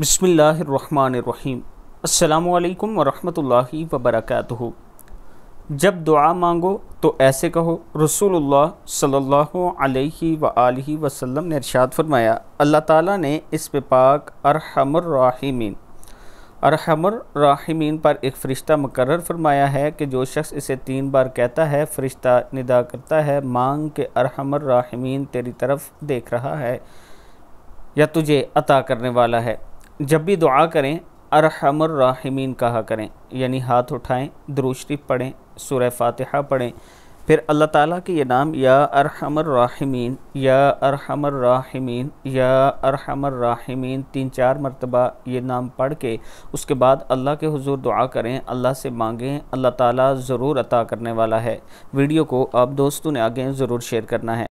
बसमीम् अल्लाम वरहमतुल्लाहि वबरकातुहु जब दुआ मांगो तो ऐसे कहो रसूलुल्लाह सल्लल्लाहु अलैहि व आलिहि वसल्लम ने इरशाद फरमाया अल्लाह ताला ने इस पे पाक अरहमर राहिमीन अरहमर राहिमीन पर एक फ़रिश्ता मुकर फरमाया है कि जो शख्स इसे तीन बार कहता है फ़रिश्ता निदा करता है मांग के अरहमर राहिमीन तेरी तरफ देख रहा है या तुझे अता करने वाला है जब भी दुआ करें राहमीन कहा करें यानी हाथ उठाएं दुरुशरी पढ़ें सुर फातिहा पढ़ें फिर अल्लाह ताला के ये नाम या राहमीन या राहमीन या राहमीन तीन चार मरतबा ये नाम पढ़ के उसके बाद अल्लाह के हुजूर दुआ करें अल्लाह से मांगें अल्लाह ताला ज़रूर अता करने वाला है वीडियो को आप दोस्तों ने आगे ज़रूर शेयर करना है